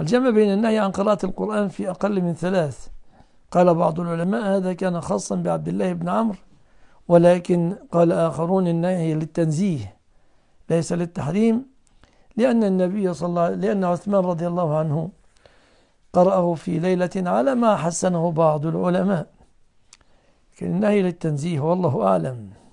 الجمع بين النهي عن قراءة القرآن في أقل من ثلاث قال بعض العلماء هذا كان خاصا بعبد الله بن عمرو ولكن قال آخرون النهي للتنزيه ليس للتحريم لأن النبي صلى الله لأن عثمان رضي الله عنه قرأه في ليلة على ما حسنه بعض العلماء لكن النهي للتنزيه والله أعلم